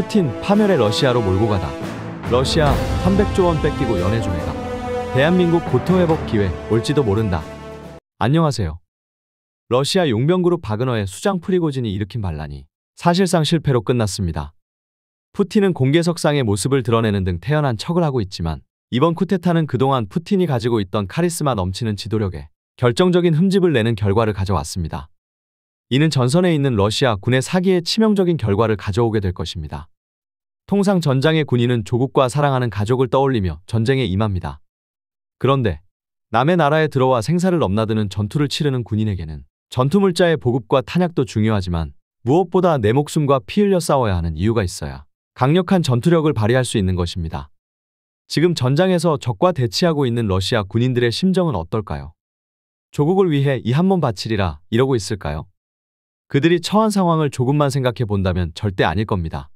푸틴 파멸의 러시아로 몰고 가다. 러시아 300조 원 뺏기고 연애 중이다. 대한민국 고통회복 기회 올지도 모른다. 안녕하세요. 러시아 용병그룹 바그너의 수장 프리고진이 일으킨 반란이 사실상 실패로 끝났습니다. 푸틴은 공개석상의 모습을 드러내는 등 태연한 척을 하고 있지만 이번 쿠데타는 그동안 푸틴이 가지고 있던 카리스마 넘치는 지도력에 결정적인 흠집을 내는 결과를 가져왔습니다. 이는 전선에 있는 러시아 군의 사기에 치명적인 결과를 가져오게 될 것입니다. 통상 전장의 군인은 조국과 사랑하는 가족을 떠올리며 전쟁에 임합니다. 그런데 남의 나라에 들어와 생사를 넘나드는 전투를 치르는 군인에게는 전투물자의 보급과 탄약도 중요하지만 무엇보다 내 목숨과 피 흘려 싸워야 하는 이유가 있어야 강력한 전투력을 발휘할 수 있는 것입니다. 지금 전장에서 적과 대치하고 있는 러시아 군인들의 심정은 어떨까요? 조국을 위해 이 한몸 바치리라 이러고 있을까요? 그들이 처한 상황을 조금만 생각해 본다면 절대 아닐 겁니다.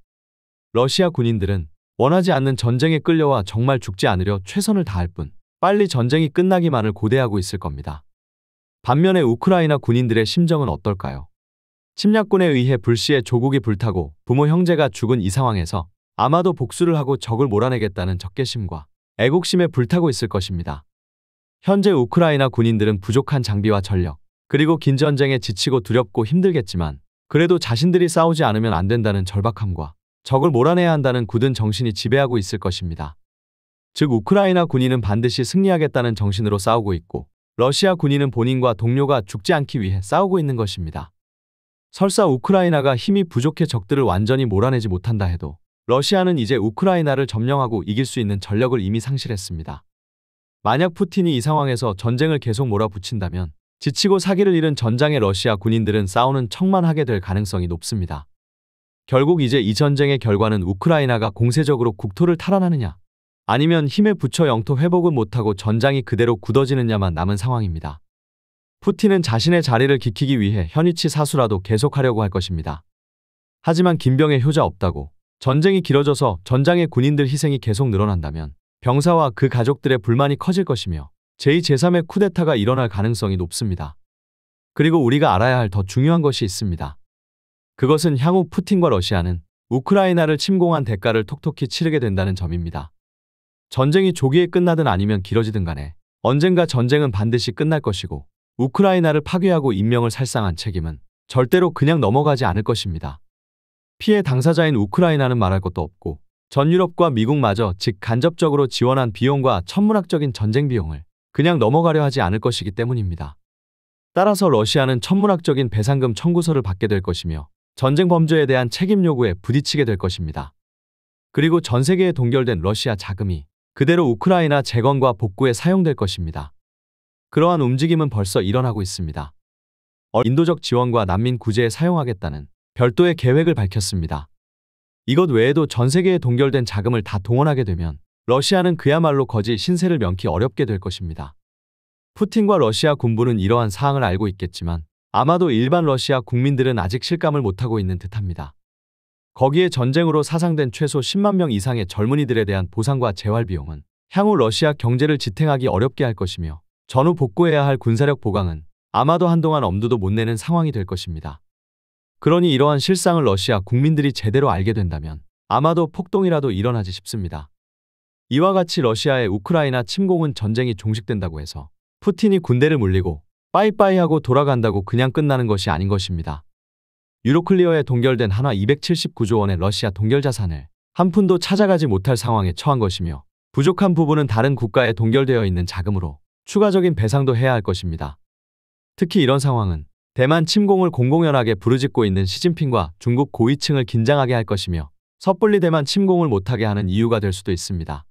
러시아 군인들은 원하지 않는 전쟁에 끌려와 정말 죽지 않으려 최선을 다할 뿐 빨리 전쟁이 끝나기만을 고대하고 있을 겁니다. 반면에 우크라이나 군인들의 심정은 어떨까요? 침략군에 의해 불시에 조국이 불타고 부모 형제가 죽은 이 상황에서 아마도 복수를 하고 적을 몰아내겠다는 적개심과 애국심에 불타고 있을 것입니다. 현재 우크라이나 군인들은 부족한 장비와 전력, 그리고 긴 전쟁에 지치고 두렵고 힘들겠지만 그래도 자신들이 싸우지 않으면 안 된다는 절박함과 적을 몰아내야 한다는 굳은 정신이 지배하고 있을 것입니다. 즉 우크라이나 군인은 반드시 승리하겠다는 정신으로 싸우고 있고 러시아 군인은 본인과 동료가 죽지 않기 위해 싸우고 있는 것입니다. 설사 우크라이나가 힘이 부족해 적들을 완전히 몰아내지 못한다 해도 러시아는 이제 우크라이나를 점령하고 이길 수 있는 전력을 이미 상실했습니다. 만약 푸틴이 이 상황에서 전쟁을 계속 몰아붙인다면 지치고 사기를 잃은 전장의 러시아 군인들은 싸우는 척만 하게 될 가능성이 높습니다. 결국 이제 이 전쟁의 결과는 우크라이나가 공세적으로 국토를 탈환하느냐 아니면 힘에 부쳐 영토 회복을 못하고 전장이 그대로 굳어지느냐만 남은 상황입니다. 푸틴은 자신의 자리를 지키기 위해 현위치 사수라도 계속하려고 할 것입니다. 하지만 김병의 효자 없다고 전쟁이 길어져서 전장의 군인들 희생이 계속 늘어난다면 병사와 그 가족들의 불만이 커질 것이며 제2제3의 쿠데타가 일어날 가능성이 높습니다. 그리고 우리가 알아야 할 더 중요한 것이 있습니다. 그것은 향후 푸틴과 러시아는 우크라이나를 침공한 대가를 톡톡히 치르게 된다는 점입니다. 전쟁이 조기에 끝나든 아니면 길어지든 간에 언젠가 전쟁은 반드시 끝날 것이고 우크라이나를 파괴하고 인명을 살상한 책임은 절대로 그냥 넘어가지 않을 것입니다. 피해 당사자인 우크라이나는 말할 것도 없고 전 유럽과 미국마저 즉 간접적으로 지원한 비용과 천문학적인 전쟁 비용을 그냥 넘어가려 하지 않을 것이기 때문입니다. 따라서 러시아는 천문학적인 배상금 청구서를 받게 될 것이며 전쟁 범죄에 대한 책임 요구에 부딪히게 될 것입니다. 그리고 전 세계에 동결된 러시아 자금이 그대로 우크라이나 재건과 복구에 사용될 것입니다. 그러한 움직임은 벌써 일어나고 있습니다. 인도적 지원과 난민 구제에 사용하겠다는 별도의 계획을 밝혔습니다. 이것 외에도 전 세계에 동결된 자금을 다 동원하게 되면 러시아는 그야말로 거짓 신세를 면키 어렵게 될 것입니다. 푸틴과 러시아 군부는 이러한 사항을 알고 있겠지만 아마도 일반 러시아 국민들은 아직 실감을 못하고 있는 듯합니다. 거기에 전쟁으로 사상된 최소 10만 명 이상의 젊은이들에 대한 보상과 재활 비용은 향후 러시아 경제를 지탱하기 어렵게 할 것이며 전후 복구해야 할 군사력 보강은 아마도 한동안 엄두도 못 내는 상황이 될 것입니다. 그러니 이러한 실상을 러시아 국민들이 제대로 알게 된다면 아마도 폭동이라도 일어나지 싶습니다. 이와 같이 러시아의 우크라이나 침공은 전쟁이 종식된다고 해서 푸틴이 군대를 물리고 빠이빠이 하고 돌아간다고 그냥 끝나는 것이 아닌 것입니다. 유로클리어에 동결된 한화 279조 원의 러시아 동결 자산을 한 푼도 찾아가지 못할 상황에 처한 것이며 부족한 부분은 다른 국가에 동결되어 있는 자금으로 추가적인 배상도 해야 할 것입니다. 특히 이런 상황은 대만 침공을 공공연하게 부르짖고 있는 시진핑과 중국 고위층을 긴장하게 할 것이며 섣불리 대만 침공을 못하게 하는 이유가 될 수도 있습니다.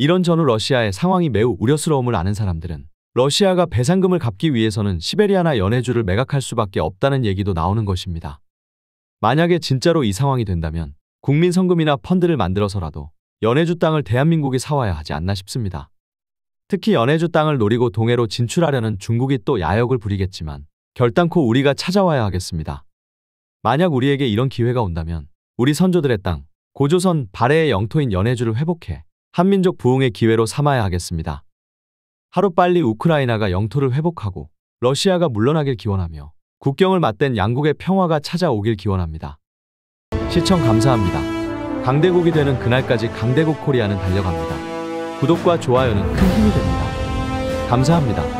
이런 전후 러시아의 상황이 매우 우려스러움을 아는 사람들은 러시아가 배상금을 갚기 위해서는 시베리아나 연해주를 매각할 수밖에 없다는 얘기도 나오는 것입니다. 만약에 진짜로 이 상황이 된다면 국민 성금이나 펀드를 만들어서라도 연해주 땅을 대한민국이 사와야 하지 않나 싶습니다. 특히 연해주 땅을 노리고 동해로 진출하려는 중국이 또 야욕을 부리겠지만 결단코 우리가 찾아와야 하겠습니다. 만약 우리에게 이런 기회가 온다면 우리 선조들의 땅, 고조선 발해의 영토인 연해주를 회복해 한민족 부흥의 기회로 삼아야 하겠습니다. 하루빨리 우크라이나가 영토를 회복하고 러시아가 물러나길 기원하며 국경을 맞댄 양국의 평화가 찾아오길 기원합니다. 시청 감사합니다. 강대국이 되는 그날까지 강대국 코리아는 달려갑니다. 구독과 좋아요는 큰 힘이 됩니다. 감사합니다.